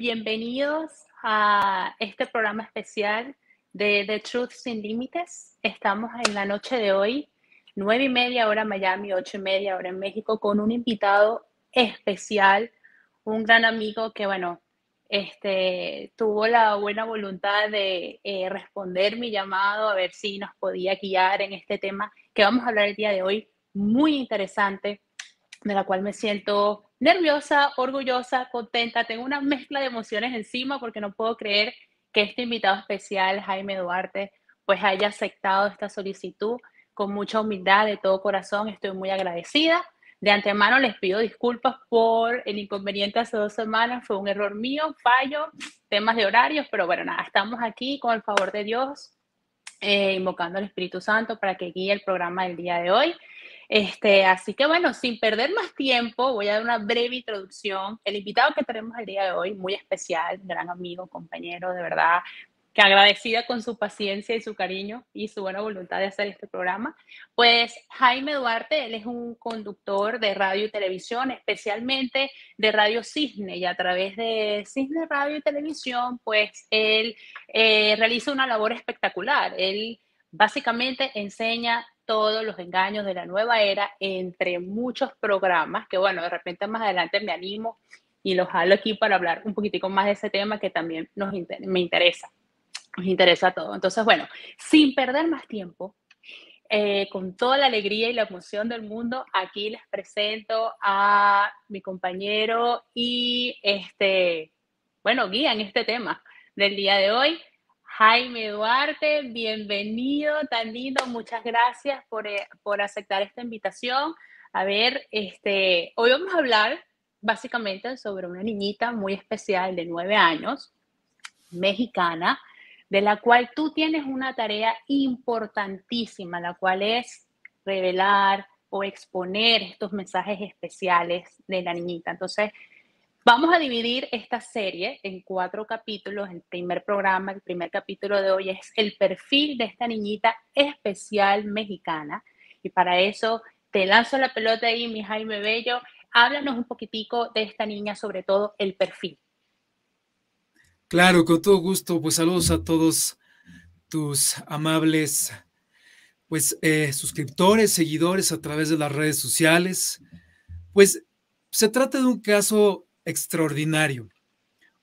bienvenidos a este programa especial de The Truth Sin Límites. Estamos en la noche de hoy, nueve y media hora en Miami, ocho y media hora en México, con un invitado especial, un gran amigo que, bueno, este, tuvo la buena voluntad de eh, responder mi llamado, a ver si nos podía guiar en este tema que vamos a hablar el día de hoy, muy interesante, de la cual me siento nerviosa, orgullosa, contenta, tengo una mezcla de emociones encima porque no puedo creer que este invitado especial, Jaime Duarte, pues haya aceptado esta solicitud con mucha humildad, de todo corazón, estoy muy agradecida. De antemano les pido disculpas por el inconveniente hace dos semanas, fue un error mío, fallo, temas de horarios, pero bueno, nada, estamos aquí con el favor de Dios, eh, invocando al Espíritu Santo para que guíe el programa del día de hoy. Este, así que bueno, sin perder más tiempo, voy a dar una breve introducción. El invitado que tenemos el día de hoy, muy especial, gran amigo, compañero, de verdad, que agradecida con su paciencia y su cariño y su buena voluntad de hacer este programa. Pues Jaime Duarte, él es un conductor de radio y televisión, especialmente de Radio Cisne, y a través de Cisne Radio y Televisión, pues él eh, realiza una labor espectacular. Él básicamente enseña todos los engaños de la nueva era entre muchos programas que, bueno, de repente más adelante me animo y los jalo aquí para hablar un poquitico más de ese tema que también nos me interesa, nos interesa todo. Entonces, bueno, sin perder más tiempo, eh, con toda la alegría y la emoción del mundo, aquí les presento a mi compañero y este, bueno, guía en este tema del día de hoy, Jaime Duarte, bienvenido, tan lindo, muchas gracias eh, por, aceptar esta invitación. A ver, este, hoy vamos a hablar básicamente sobre una niñita muy especial de nueve años, mexicana, de la cual tú tienes una tarea importantísima, la cual es revelar o exponer estos mensajes especiales de la niñita. Entonces, Vamos a dividir esta serie en cuatro capítulos. El primer programa, el primer capítulo de hoy es el perfil de esta niñita especial mexicana. Y para eso te lanzo la pelota ahí, mi Jaime Bello. Háblanos un poquitico de esta niña, sobre todo el perfil. Claro, con todo gusto. Pues saludos a todos tus amables pues, eh, suscriptores, seguidores a través de las redes sociales. Pues se trata de un caso extraordinario,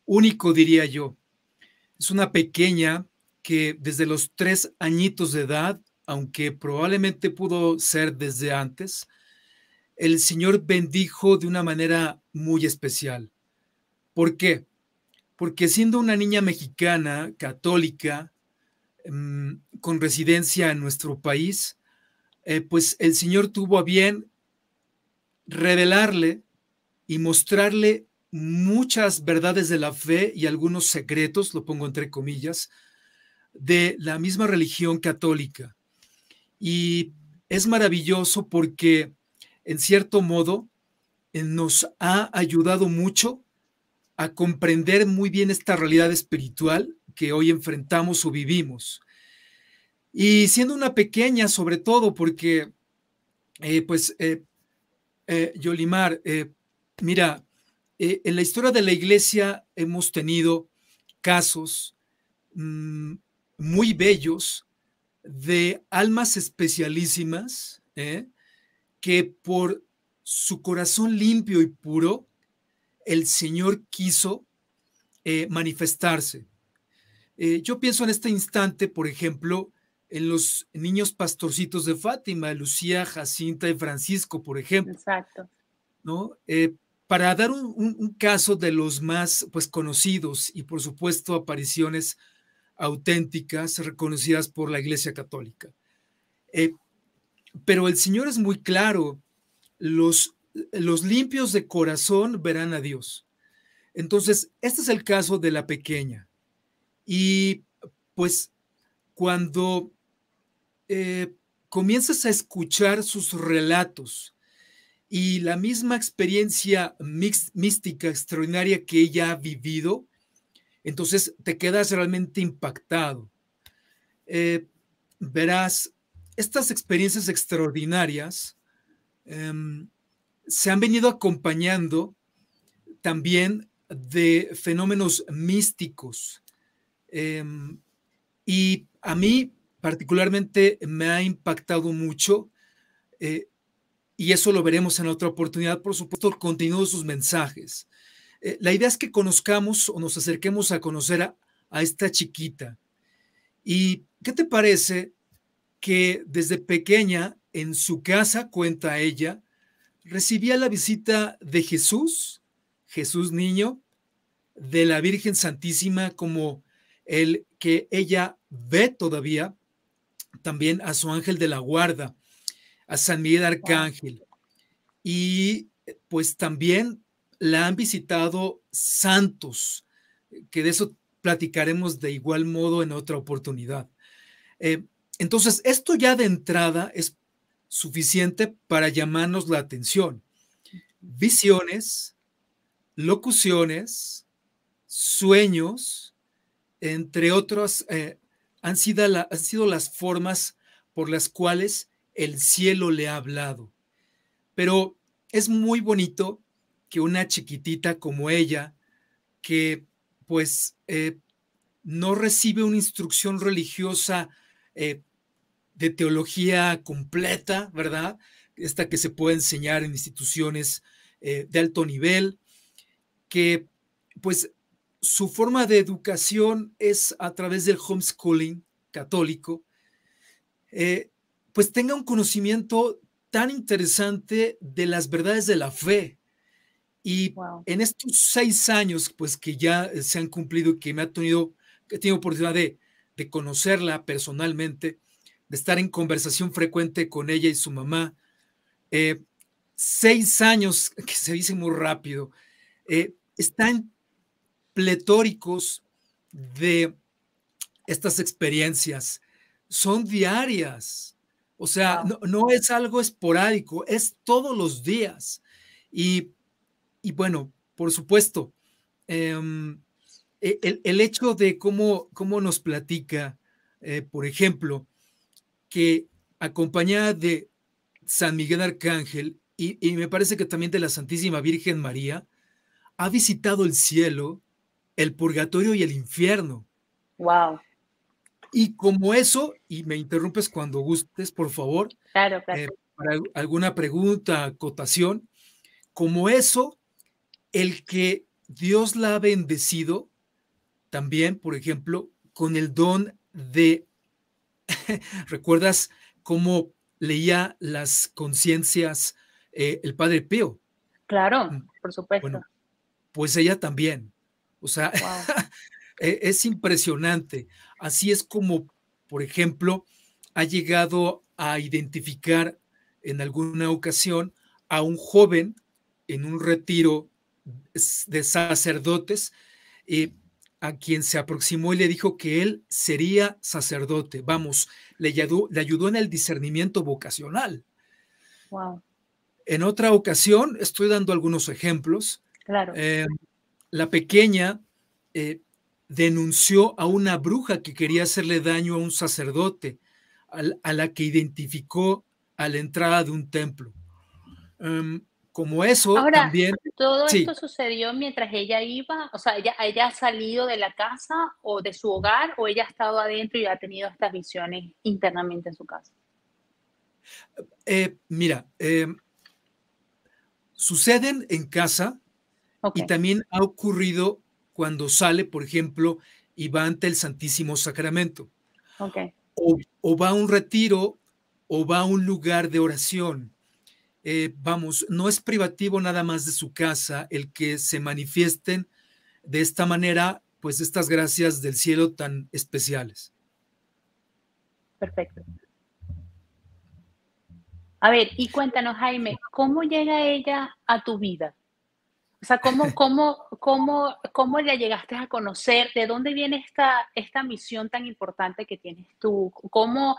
único diría yo. Es una pequeña que desde los tres añitos de edad, aunque probablemente pudo ser desde antes, el Señor bendijo de una manera muy especial. ¿Por qué? Porque siendo una niña mexicana, católica, mm, con residencia en nuestro país, eh, pues el Señor tuvo a bien revelarle y mostrarle muchas verdades de la fe y algunos secretos, lo pongo entre comillas, de la misma religión católica. Y es maravilloso porque, en cierto modo, eh, nos ha ayudado mucho a comprender muy bien esta realidad espiritual que hoy enfrentamos o vivimos. Y siendo una pequeña, sobre todo, porque, eh, pues, eh, Yolimar, mira, eh, en la historia de la iglesia hemos tenido casos mm, muy bellos de almas especialísimas ¿eh? que por su corazón limpio y puro, el Señor quiso eh, manifestarse. yo pienso en este instante, por ejemplo, en los niños pastorcitos de Fátima, Lucía, Jacinta y Francisco, por ejemplo. Exacto. ¿no? para dar un, caso de los más pues, conocidos y por supuesto apariciones auténticas reconocidas por la Iglesia Católica. Eh, pero el Señor es muy claro, los, limpios de corazón verán a Dios. Entonces, este es el caso de la pequeña. Y pues cuando eh, comienzas a escuchar sus relatos, y la misma experiencia mix, mística extraordinaria que ella ha vivido, entonces te quedas realmente impactado. Eh, verás, estas experiencias extraordinarias em, se han venido acompañando también de fenómenos místicos. Em, y a mí particularmente me ha impactado mucho eh, y eso lo veremos en otra oportunidad, por supuesto, el contenido de sus mensajes. Eh, la idea es que conozcamos o nos acerquemos a conocer a esta chiquita. ¿Y qué te parece que desde pequeña en su casa, cuenta ella, recibía la visita de Jesús, Jesús niño, de la Virgen Santísima como el que ella ve todavía, también a su ángel de la guarda a San Miguel Arcángel. Y pues también la han visitado santos, que de eso platicaremos de igual modo en otra oportunidad. Eh, entonces, esto ya de entrada es suficiente para llamarnos la atención. Visiones, locuciones, sueños, entre otras, eh, han sido las formas por las cuales el cielo le ha hablado. Pero es muy bonito que una chiquitita como ella, que pues eh, no recibe una instrucción religiosa eh, de teología completa, ¿verdad? Esta que se puede enseñar en instituciones eh, de alto nivel, que pues su forma de educación es a través del homeschooling católico pues tenga un conocimiento tan interesante de las verdades de la fe. Y en estos seis años, pues que ya eh, se han cumplido y que me ha tenido, que he oportunidad de, conocerla personalmente, de estar en conversación frecuente con ella y su mamá, eh, seis años, que se dice muy rápido, eh, están pletóricos de estas experiencias. Son diarias, o sea, no, es algo esporádico, es todos los días. Y, bueno, por supuesto, em, e, el, hecho de cómo, nos platica, eh, por ejemplo, que acompañada de San Miguel Arcángel y, y, me parece que también de la Santísima Virgen María, ha visitado el cielo, el purgatorio y el infierno. Wow. Y como eso, y me interrumpes cuando gustes, por favor, claro, claro. Eh, para alguna pregunta, acotación, como eso, el que Dios la ha bendecido también, por ejemplo, con el don de, ¿recuerdas cómo leía las conciencias eh, el Padre Pío? Claro, mm, por supuesto. pues ella también. O sea, E, es impresionante. Así es como, por ejemplo, ha llegado a identificar en alguna ocasión a un joven en un retiro de sacerdotes eh, a quien se aproximó y le dijo que él sería sacerdote. Vamos, le ayudó, le ayudó en el discernimiento vocacional. Wow. En otra ocasión, estoy dando algunos ejemplos. Claro. Eh, la pequeña eh, denunció a una bruja que quería hacerle daño a un sacerdote, a la que identificó a la entrada de un templo. Em, como eso también. Todo esto sucedió mientras ella iba, o sea, ella, ha salido de la casa o de su hogar, o ella ha estado adentro y ha tenido estas visiones internamente en su casa. Eh, mira, em, suceden en casa y también ha ocurrido cuando sale, por ejemplo, y va ante el Santísimo Sacramento. O, va a un retiro o va a un lugar de oración. Eh, vamos, no es privativo nada más de su casa el que se manifiesten de esta manera, pues estas gracias del cielo tan especiales. Perfecto. A ver, y cuéntanos, Jaime, ¿cómo llega ella a tu vida? O sea, ¿cómo, cómo, cómo, llegaste a conocer? ¿De dónde viene esta, esta misión tan importante que tienes tú? ¿Cómo,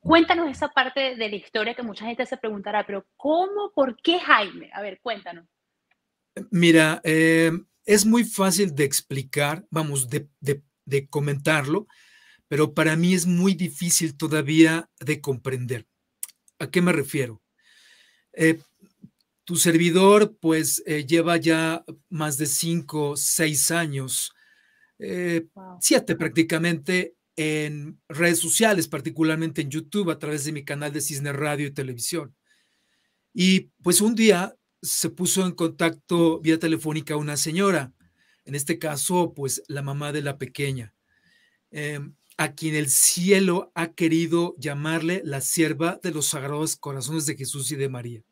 cuéntanos esa parte de la historia que mucha gente se preguntará, pero ¿cómo? ¿Por qué Jaime? A ver, cuéntanos. Mira, eh, es muy fácil de explicar, vamos, de, comentarlo, pero para mí es muy difícil todavía de comprender. ¿A qué me refiero? Eh, tu servidor, pues, eh, lleva ya más de cinco, seis años, eh, siete prácticamente, en redes sociales, particularmente en YouTube, a través de mi canal de Cisne Radio y Televisión. Y pues un día se puso en contacto vía telefónica una señora, en este caso, pues la mamá de la pequeña, eh, a quien el cielo ha querido llamarle la sierva de los sagrados corazones de Jesús y de María.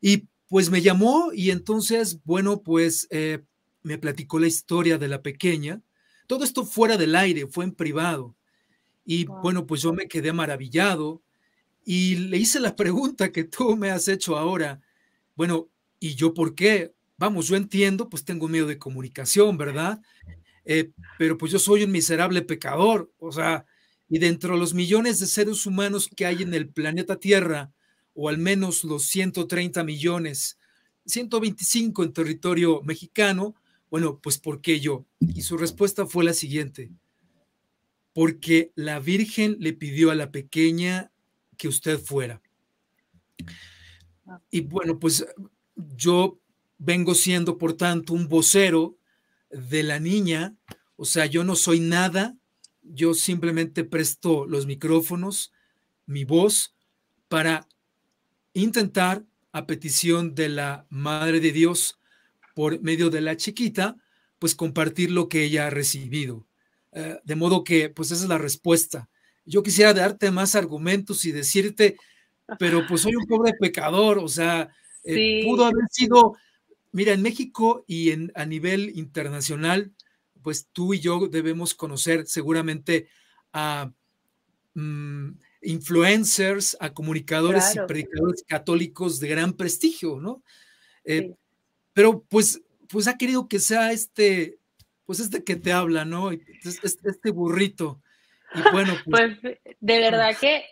Y pues me llamó y entonces, bueno, pues eh, me platicó la historia de la pequeña. Todo esto fuera del aire, fue en privado. Y bueno, pues yo me quedé maravillado y le hice la pregunta que tú me has hecho ahora. Bueno, ¿y yo por qué? Vamos, yo entiendo, pues tengo miedo de comunicación, ¿verdad? Eh, pero pues yo soy un miserable pecador, o sea, y dentro de los millones de seres humanos que hay en el planeta Tierra, o al menos los 130 millones, 125 en territorio mexicano, bueno, pues ¿por qué yo? Y su respuesta fue la siguiente, porque la Virgen le pidió a la pequeña que usted fuera. Ah. Y bueno, pues yo vengo siendo, por tanto, un vocero de la niña, o sea, yo no soy nada, yo simplemente presto los micrófonos, mi voz, para intentar, a petición de la Madre de Dios, por medio de la chiquita, pues compartir lo que ella ha recibido. Eh, de modo que, pues esa es la respuesta. Yo quisiera darte más argumentos y decirte, pero pues soy un pobre pecador, o sea, eh, pudo haber sido, mira, en México y en, a nivel internacional, pues tú y yo debemos conocer seguramente a... Mm, influencers, a comunicadores y predicadores católicos de gran prestigio, ¿no? Eh, pero pues, pues ha querido que sea este, pues este que te habla, ¿no? Pues, este, burrito. Y bueno, pues, pues de verdad que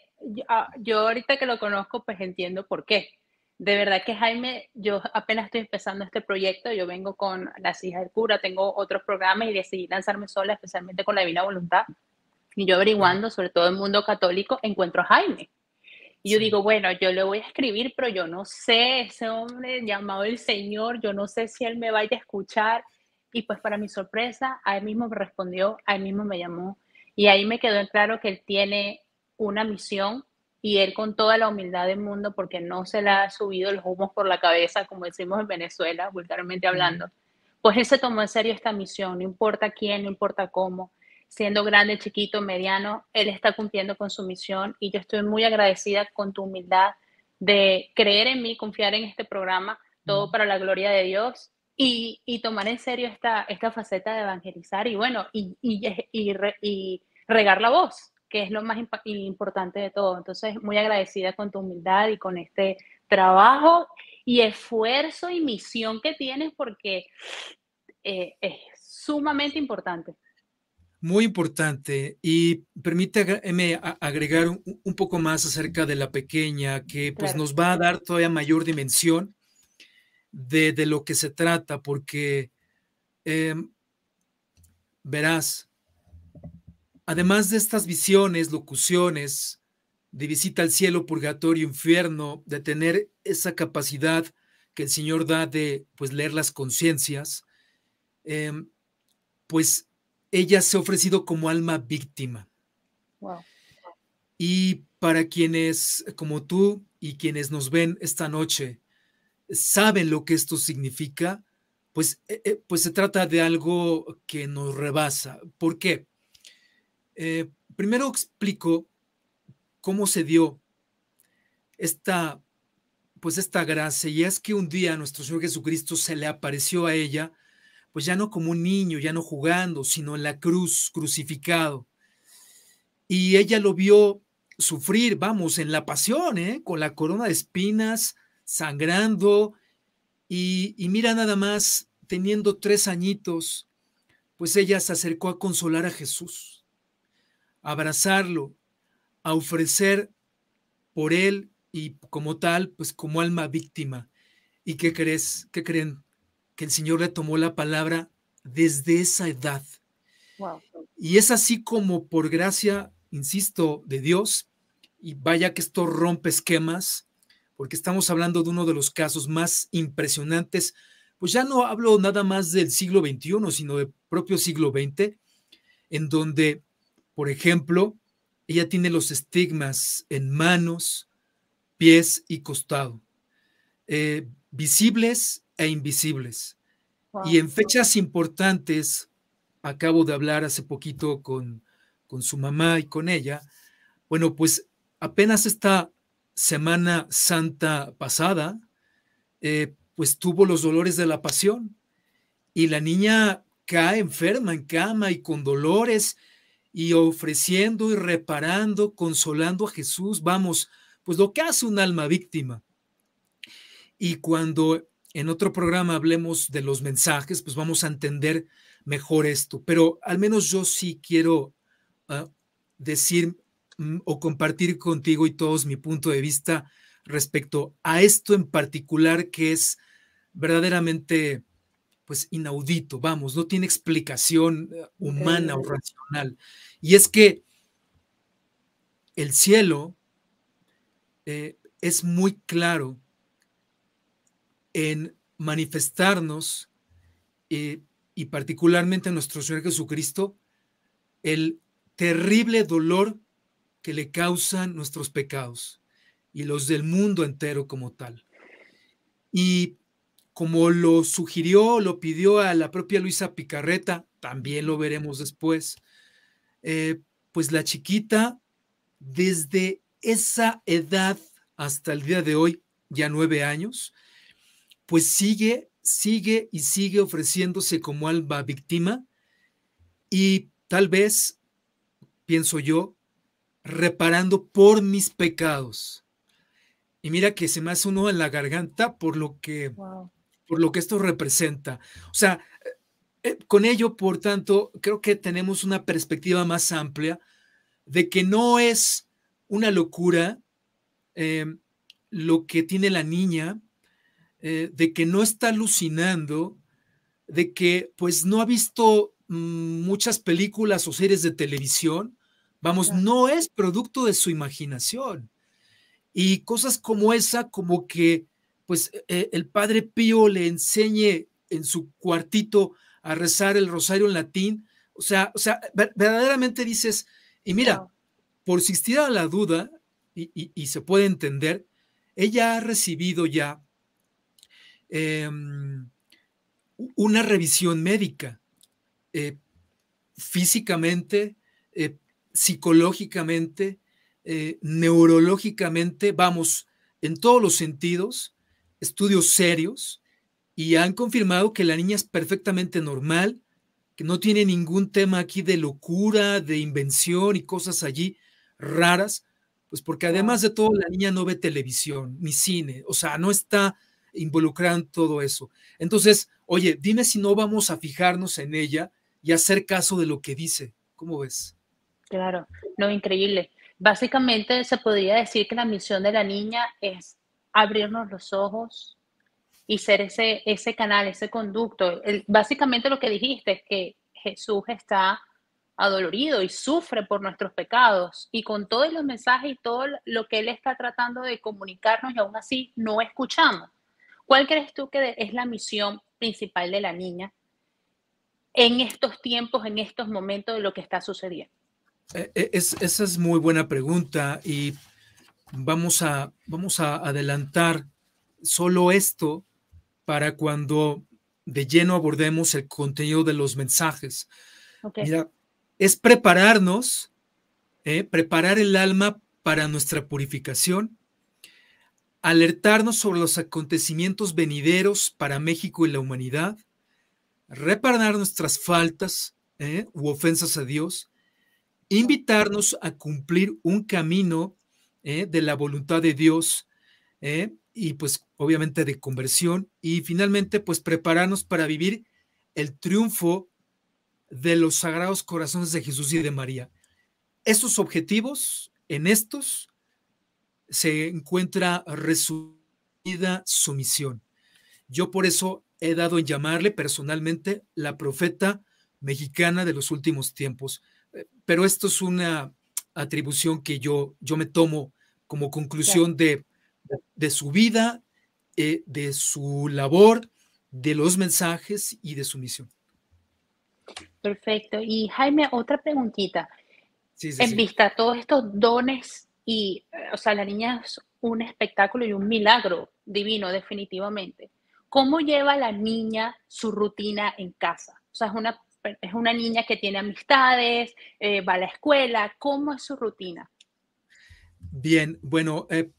ah, yo ahorita que lo conozco, pues entiendo por qué. De verdad que Jaime, yo apenas estoy empezando este proyecto, yo vengo con las hijas del cura, tengo otros programas y decidí lanzarme sola, especialmente con la Divina Voluntad, y yo averiguando, sobre todo en el mundo católico, encuentro a Jaime. Y yo digo, bueno, yo le voy a escribir, pero yo no sé, ese hombre llamado el Señor, yo no sé si él me vaya a escuchar. Y pues para mi sorpresa, a él mismo me respondió, a él mismo me llamó. Y ahí me quedó claro que él tiene una misión y él con toda la humildad del mundo, porque no se le ha subido los humos por la cabeza, como decimos en Venezuela, vulgarmente hablando, pues él se tomó en serio esta misión, no importa quién, no importa cómo, siendo grande, chiquito, mediano, él está cumpliendo con su misión y yo estoy muy agradecida con tu humildad de creer en mí, confiar en este programa, todo para la gloria de Dios y, y tomar en serio esta, esta faceta de evangelizar y bueno, y, y, regar la voz, que es lo más importante de todo. Entonces, muy agradecida con tu humildad y con este trabajo y esfuerzo y misión que tienes porque eh, es sumamente importante. Muy importante. Y permíteme eh, agregar un, poco más acerca de la pequeña, que pues nos va a dar todavía mayor dimensión de, lo que se trata, porque eh, verás, además de estas visiones, locuciones, de visita al cielo, purgatorio, infierno, de tener esa capacidad que el Señor da de pues leer las conciencias, em, pues ella se ha ofrecido como alma víctima. Wow. Y para quienes como tú y quienes nos ven esta noche saben lo que esto significa, pues, eh, eh, pues se trata de algo que nos rebasa. ¿Por qué? Eh, primero explico cómo se dio esta, pues esta gracia, y es que un día nuestro Señor Jesucristo se le apareció a ella pues ya no como un niño, ya no jugando, sino en la cruz, crucificado. Y ella lo vio sufrir, vamos, en la pasión, ¿eh? con la corona de espinas, sangrando, y, y mira nada más, teniendo tres añitos, pues ella se acercó a consolar a Jesús, a abrazarlo, a ofrecer por él y como tal, pues como alma víctima. ¿Y qué crees? ¿Qué creen? que el Señor le tomó la palabra desde esa edad. Y es así como por gracia, insisto, de Dios, y vaya que esto rompe esquemas, porque estamos hablando de uno de los casos más impresionantes, pues ya no hablo nada más del siglo XXI, sino del propio siglo XX, en donde, por ejemplo, ella tiene los estigmas en manos, pies y costado, eh, visibles e invisibles. Y en fechas importantes, acabo de hablar hace poquito con, su mamá y con ella, bueno, pues apenas esta Semana Santa pasada, eh, pues tuvo los dolores de la pasión y la niña cae enferma en cama y con dolores y ofreciendo y reparando, consolando a Jesús, vamos, pues lo que hace un alma víctima. Y cuando en otro programa hablemos de los mensajes, pues vamos a entender mejor esto. Pero al menos yo sí quiero ah, decir mm, o compartir contigo y todos mi punto de vista respecto a esto en particular que es verdaderamente pues inaudito, vamos, no tiene explicación eh, humana o racional. Y es que el cielo eh, es muy claro en manifestarnos eh, y particularmente a nuestro Señor Jesucristo el terrible dolor que le causan nuestros pecados y los del mundo entero como tal. Y como lo sugirió, lo pidió a la propia Luisa Picarreta, también lo veremos después, eh, pues la chiquita desde esa edad hasta el día de hoy, ya nueve años, pues sigue, sigue y sigue ofreciéndose como alba víctima y tal vez, pienso yo, reparando por mis pecados. Y mira que se me hace uno en la garganta por lo que, por lo que esto representa. O sea, eh, con ello, por tanto, creo que tenemos una perspectiva más amplia de que no es una locura eh, lo que tiene la niña eh, de que no está alucinando, de que pues no ha visto mm, muchas películas o series de televisión, vamos, no es producto de su imaginación. Y cosas como esa, como que pues e-, e-, el padre Pío le enseñe en su cuartito a rezar el rosario en latín, o sea, o sea verdaderamente dices, y mira, por si existiera la duda, y se puede entender, ella ha recibido ya Em, una revisión médica, eh, físicamente, eh, psicológicamente, eh, neurológicamente, vamos, en todos los sentidos, estudios serios, y han confirmado que la niña es perfectamente normal, que no tiene ningún tema aquí de locura, de invención y cosas allí raras, pues porque además de todo la niña no ve televisión ni cine, o sea, no está involucran todo eso. Entonces, oye, dime si no vamos a fijarnos en ella y hacer caso de lo que dice. ¿Cómo ves? Claro, no, increíble. Básicamente se podría decir que la misión de la niña es abrirnos los ojos y ser ese, ese canal, ese conducto. básicamente lo que dijiste es que Jesús está adolorido y sufre por nuestros pecados y con todos los mensajes y todo lo que Él está tratando de comunicarnos y aún así no escuchamos. ¿Cuál crees tú que es la misión principal de la niña en estos tiempos, en estos momentos de lo que está sucediendo? Eh, eh, es, esa es muy buena pregunta y vamos a, vamos a adelantar solo esto para cuando de lleno abordemos el contenido de los mensajes. es prepararnos, eh, preparar el alma para nuestra purificación, alertarnos sobre los acontecimientos venideros para México y la humanidad, reparar nuestras faltas ¿eh? u ofensas a Dios, invitarnos a cumplir un camino ¿eh? de la voluntad de Dios ¿eh? y pues obviamente de conversión y finalmente pues prepararnos para vivir el triunfo de los sagrados corazones de Jesús y de María. Esos objetivos, en estos, se encuentra resumida su misión. Yo por eso he dado en llamarle personalmente la profeta mexicana de los últimos tiempos. Eh, pero esto es una atribución que yo, yo me tomo como conclusión de, de su vida, eh, de su labor, de los mensajes y de su misión. Perfecto. Y Jaime, otra preguntita. en vista a todos estos dones y, o sea, la niña es un espectáculo y un milagro divino, definitivamente. ¿Cómo lleva la niña su rutina en casa? O sea, es una, niña que tiene amistades, eh, va a la escuela. ¿Cómo es su rutina? Bien, bueno, eh,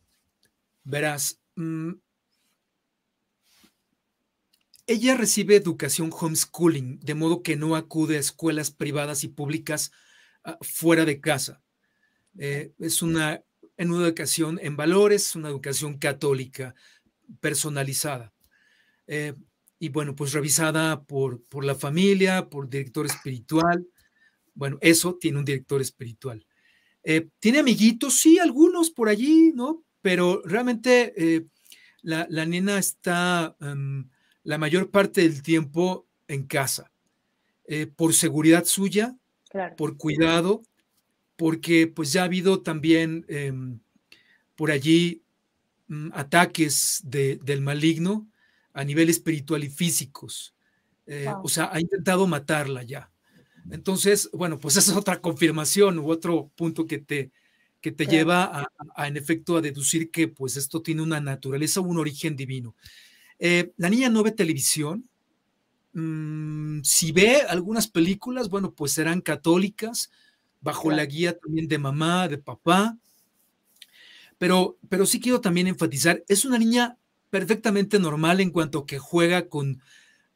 verás, mm, ella recibe educación homeschooling, de modo que no acude a escuelas privadas y públicas ah, fuera de casa. Eh, es una, en educación en valores, una educación católica personalizada. Eh, y bueno, pues revisada por, por la familia, por director espiritual. Bueno, eso tiene un director espiritual. Eh, tiene amiguitos, sí, algunos por allí, ¿no? Pero realmente la, nena está em, la mayor parte del tiempo en casa, por seguridad suya, por cuidado, porque pues ya ha habido también em, por allí mm, ataques del maligno a nivel espiritual y físicos. Eh, o sea, ha intentado matarla ya. Entonces, bueno, pues esa es otra confirmación u otro punto que te, que te lleva a, en efecto, a deducir que pues esto tiene una naturaleza, un origen divino. Eh, la niña no ve televisión. Mm, si ve algunas películas, bueno, pues serán católicas, bajo la guía también de mamá, de papá. Pero, pero sí quiero también enfatizar, es una niña perfectamente normal en cuanto que juega con,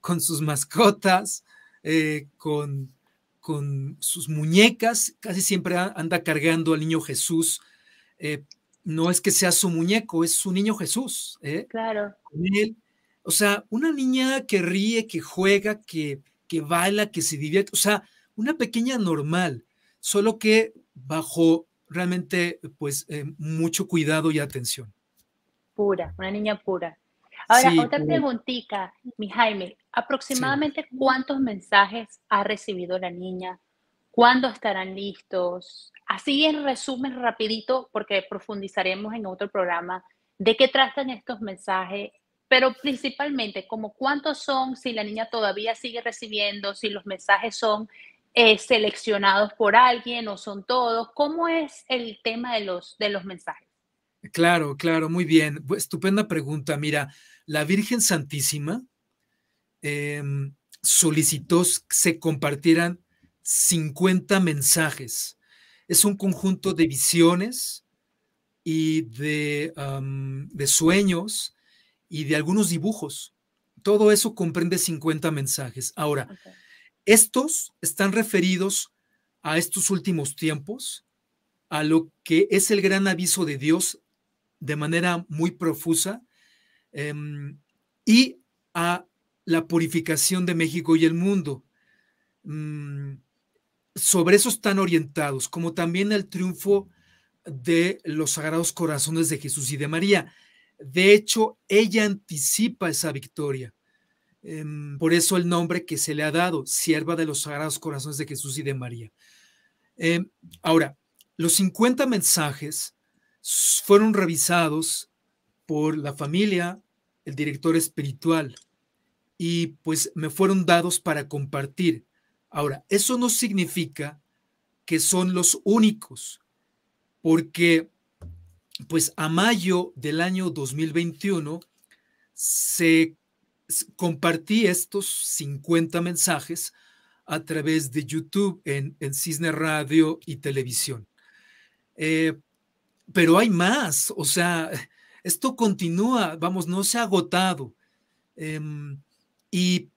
con sus mascotas, eh, con, con, sus muñecas, casi siempre anda cargando al niño Jesús. Eh, no es que sea su muñeco, es su niño Jesús. ¿eh? Claro. O sea, una niña que ríe, que juega, que, que baila, que se divierte, o sea, una pequeña normal solo que bajo realmente pues eh, mucho cuidado y atención. Pura, una niña pura. Ahora, otra preguntita, mi Jaime, aproximadamente cuántos mensajes ha recibido la niña, cuándo estarán listos, así en resumen rapidito, porque profundizaremos en otro programa, de qué tratan estos mensajes, pero principalmente como cuántos son, si la niña todavía sigue recibiendo, si los mensajes son eh, seleccionados por alguien o son todos? ¿Cómo es el tema de los, de los mensajes? Claro, claro, muy bien. Estupenda pregunta. Mira, la Virgen Santísima em, solicitó solicitó se compartieran 50 mensajes. Es un conjunto de visiones y de, sueños y de algunos dibujos. Todo eso comprende 50 mensajes. Ahora, estos están referidos a estos últimos tiempos, a lo que es el gran aviso de Dios de manera muy profusa em, y a la purificación de México y el mundo. Mm, sobre eso están orientados, como también el triunfo de los sagrados corazones de Jesús y de María. De hecho, ella anticipa esa victoria. Em, por eso el nombre que se le ha dado, sierva de los sagrados corazones de Jesús y de María. Em, ahora, los 50 mensajes fueron revisados por la familia, el director espiritual, y pues me fueron dados para compartir. Ahora, eso no significa que son los únicos, porque pues a mayo del año 2021 se compartí estos 50 mensajes a través de YouTube en, Cisne Radio y Televisión. Eh, pero hay más, o sea, esto continúa, vamos, no se ha agotado. Em, y,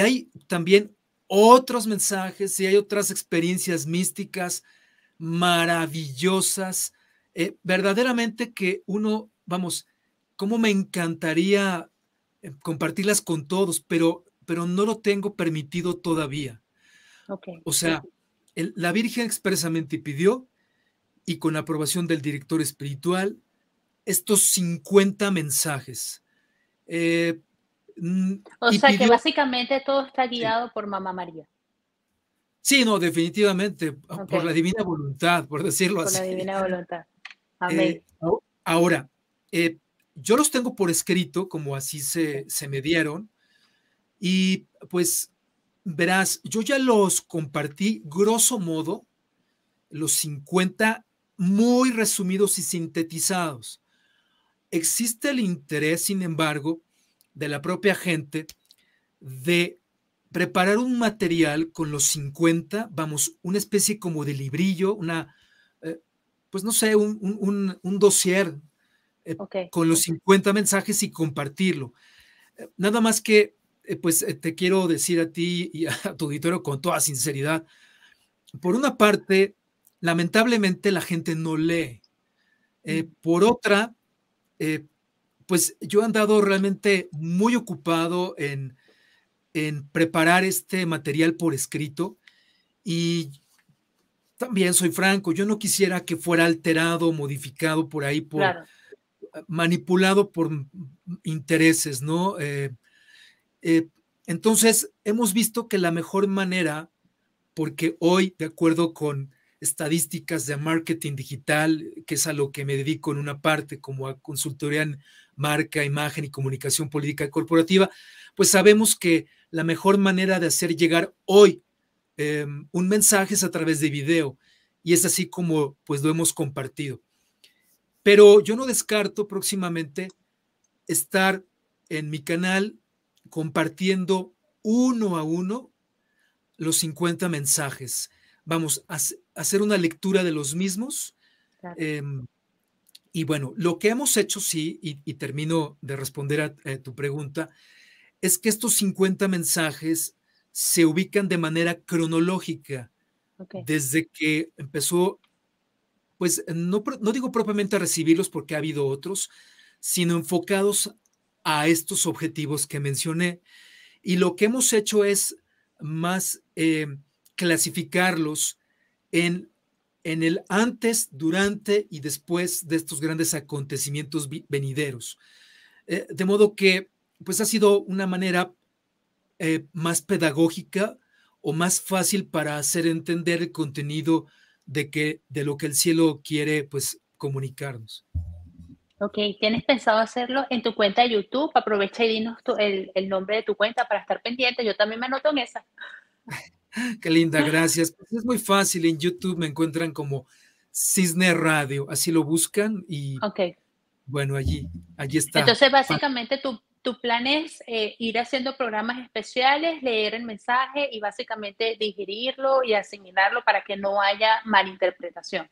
hay también otros mensajes y hay otras experiencias místicas maravillosas, eh, verdaderamente que uno, vamos, cómo me encantaría eh, compartirlas con todos, pero, pero no lo tengo permitido todavía. O sea, la Virgen expresamente pidió y con aprobación del director espiritual estos 50 mensajes. Eh, o sea que básicamente todo está guiado por Mamá María. Sí, no, definitivamente, ah, por la divina voluntad, por decirlo así. Por la divina voluntad. Eh, Amén. ahora, eh, yo los tengo por escrito, como así se, me dieron. Y pues verás, yo ya los compartí grosso modo, los 50 muy resumidos y sintetizados. Existe el interés, sin embargo, de la propia gente de preparar un material con los 50, vamos, una especie como de librillo, una, eh, pues no sé, un, un, un, un eh, con los 50 mensajes y compartirlo. Eh, nada más que, eh, pues te quiero decir a ti y a tu auditorio con toda sinceridad, por una parte, lamentablemente la gente no lee. Mm. por otra, pues yo he andado realmente muy ocupado en, preparar este material por escrito y también soy franco, yo no quisiera que fuera alterado, modificado por ahí por, manipulado por intereses, ¿no? Eh, eh, entonces, hemos visto que la mejor manera, porque hoy, de acuerdo con estadísticas de marketing digital, que es a lo que me dedico en una parte, como a consultoría en marca, imagen y comunicación política y corporativa, pues sabemos que la mejor manera de hacer llegar hoy em, un mensaje es a través de video y es así como pues lo hemos compartido. Pero yo no descarto próximamente estar en mi canal compartiendo uno a uno los 50 mensajes. Vamos a hacer una lectura de los mismos. Em, y bueno, lo que hemos hecho, sí, y, termino de responder a tu pregunta, es que estos 50 mensajes se ubican de manera cronológica. Desde que empezó pues no, digo propiamente a recibirlos porque ha habido otros, sino enfocados a estos objetivos que mencioné. Y lo que hemos hecho es más eh, clasificarlos en, en el antes, durante y después de estos grandes acontecimientos venideros. Eh, de modo que, pues ha sido una manera eh, más pedagógica o más fácil para hacer entender el contenido de, que, de lo que el cielo quiere pues comunicarnos. Ok, ¿tienes pensado hacerlo en tu cuenta de YouTube? Aprovecha y dinos el, nombre de tu cuenta para estar pendiente. Yo también me anoto en esa. Qué linda, gracias. Pues, es muy fácil. En YouTube me encuentran como Cisne Radio. Así lo buscan y. okay Bueno, allí, allí está. Entonces, básicamente tu, tu plan es eh, ir haciendo programas especiales, leer el mensaje y básicamente digerirlo y asimilarlo para que no haya malinterpretación.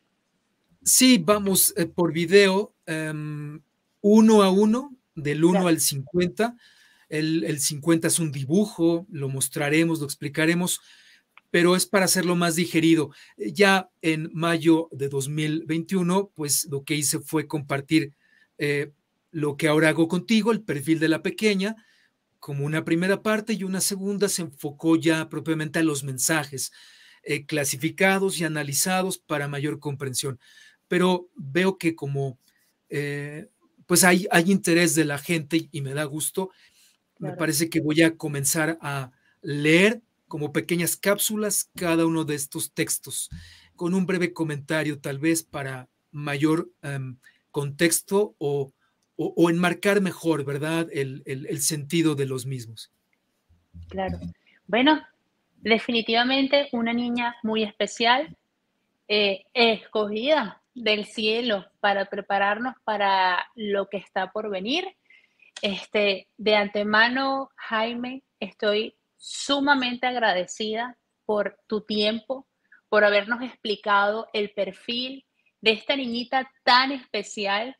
Sí, vamos eh, por video, em, uno a uno, del 1 al 50. El, 50 es un dibujo, lo mostraremos, lo explicaremos, pero es para hacerlo más digerido. Eh, ya en mayo de 2021, pues lo que hice fue compartir lo que ahora hago contigo, el perfil de la pequeña, como una primera parte y una segunda se enfocó ya propiamente a los mensajes eh, clasificados y analizados para mayor comprensión. Pero veo que como eh, pues hay, hay interés de la gente y me da gusto, me parece que voy a comenzar a leer como pequeñas cápsulas cada uno de estos textos, con un breve comentario tal vez para mayor em, contexto o o, enmarcar mejor, ¿verdad?, el, sentido de los mismos. Claro. Bueno, definitivamente una niña muy especial, eh, escogida del cielo para prepararnos para lo que está por venir. Este, de antemano, Jaime, estoy sumamente agradecida por tu tiempo, por habernos explicado el perfil de esta niñita tan especial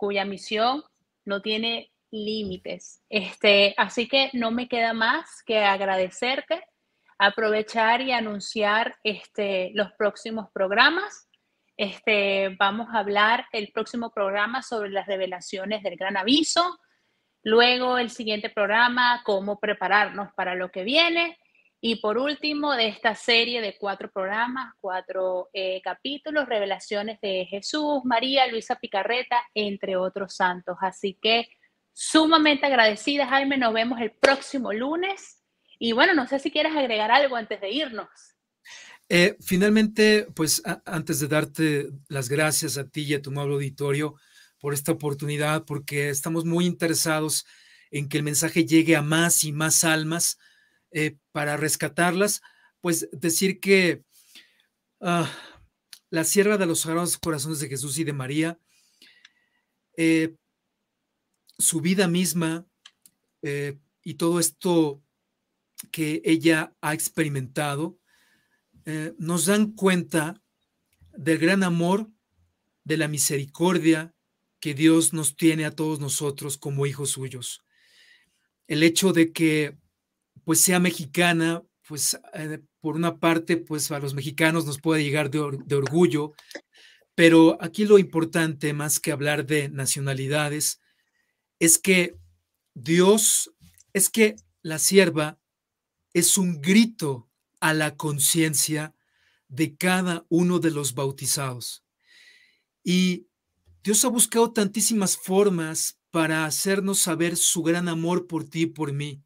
cuya misión no tiene límites. Este, así que no me queda más que agradecerte, aprovechar y anunciar este, los próximos programas. Este, vamos a hablar el próximo programa sobre las revelaciones del gran aviso. Luego el siguiente programa, cómo prepararnos para lo que viene. Y por último, de esta serie de cuatro programas, cuatro eh, capítulos, revelaciones de Jesús, María, Luisa Picarreta, entre otros santos. Así que sumamente agradecida, Jaime. Nos vemos el próximo lunes. Y bueno, no sé si quieres agregar algo antes de irnos. Eh, finalmente, pues antes de darte las gracias a ti y a tu nuevo auditorio por esta oportunidad, porque estamos muy interesados en que el mensaje llegue a más y más almas eh, para rescatarlas, pues decir que ah, la Sierra de los Sagrados Corazones de Jesús y de María, eh, su vida misma eh, y todo esto que ella ha experimentado, nos dan cuenta del gran amor, de la misericordia que Dios nos tiene a todos nosotros como hijos suyos. El hecho de que pues sea mexicana, pues eh, por una parte, pues a los mexicanos nos puede llegar de, de orgullo, pero aquí lo importante, más que hablar de nacionalidades, es que Dios, es que la sierva es un grito a la conciencia de cada uno de los bautizados. Y Dios ha buscado tantísimas formas para hacernos saber su gran amor por ti y por mí.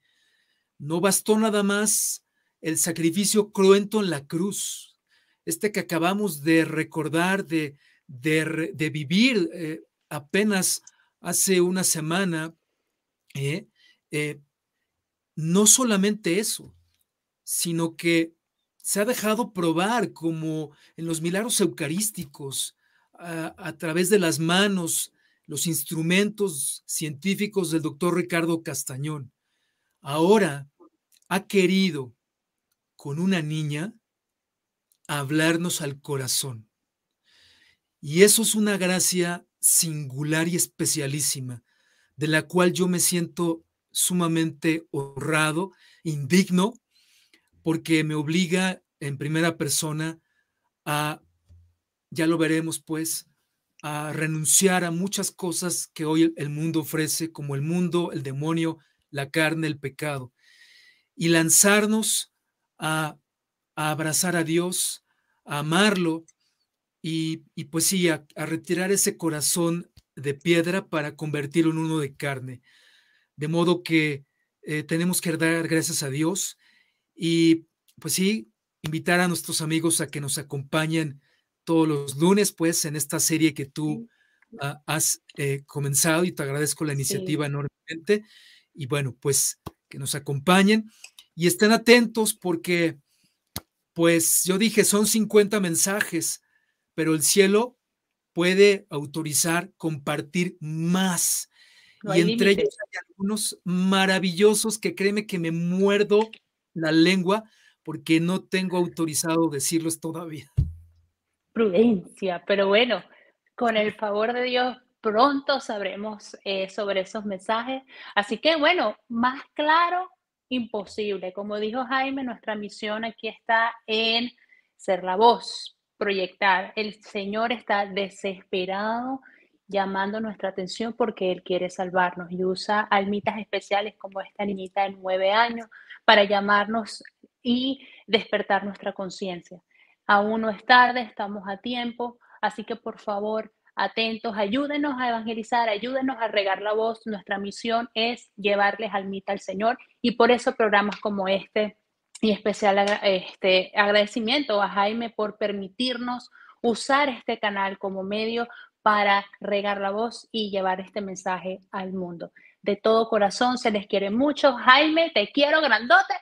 No bastó nada más el sacrificio cruento en la cruz, este que acabamos de recordar, de, de, vivir eh, apenas hace una semana. Eh, eh, no solamente eso, sino que se ha dejado probar como en los milagros eucarísticos, a, a, través de las manos, los instrumentos científicos del doctor Ricardo Castañón. Ahora, ha querido con una niña hablarnos al corazón. Y eso es una gracia singular y especialísima, de la cual yo me siento sumamente honrado, indigno, porque me obliga en primera persona a, ya lo veremos pues, a renunciar a muchas cosas que hoy el mundo ofrece, como el mundo, el demonio, la carne, el pecado y lanzarnos a, abrazar a Dios, a amarlo y, pues sí, a, retirar ese corazón de piedra para convertirlo en uno de carne. De modo que eh, tenemos que dar gracias a Dios y pues sí, invitar a nuestros amigos a que nos acompañen todos los lunes, pues, en esta serie que tú has eh, comenzado y te agradezco la iniciativa enormemente. Y bueno, pues que nos acompañen y estén atentos porque, pues yo dije, son 50 mensajes, pero el cielo puede autorizar compartir más. y entre ellos hay algunos maravillosos que créeme que me muerdo la lengua porque no tengo autorizado decirlos todavía. Prudencia, pero bueno, con el favor de Dios pronto sabremos eh, sobre esos mensajes. Así que bueno, más claro, imposible. Como dijo Jaime, nuestra misión aquí está en ser la voz, proyectar. El Señor está desesperado llamando nuestra atención porque Él quiere salvarnos y usa almitas especiales como esta niñita de nueve años para llamarnos y despertar nuestra conciencia. Aún no es tarde, estamos a tiempo, así que por favor atentos, ayúdenos a evangelizar, ayúdenos a regar la voz. Nuestra misión es llevarles al mito al Señor y por eso programas como este y especial este agradecimiento a Jaime por permitirnos usar este canal como medio para regar la voz y llevar este mensaje al mundo. De todo corazón se les quiere mucho. Jaime, te quiero grandote.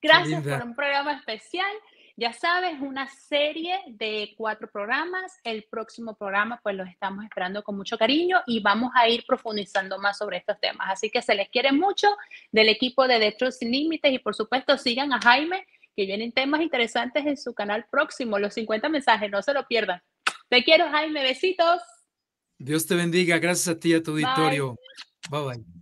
Gracias por un programa especial. Ya sabes, una serie de cuatro programas. El próximo programa, pues los estamos esperando con mucho cariño y vamos a ir profundizando más sobre estos temas. Así que se les quiere mucho del equipo de Destro Sin Límites y por supuesto sigan a Jaime, que vienen temas interesantes en su canal próximo, los 50 mensajes, no se lo pierdan. Te quiero, Jaime, besitos. Dios te bendiga, gracias a ti y a tu auditorio. bye. bye.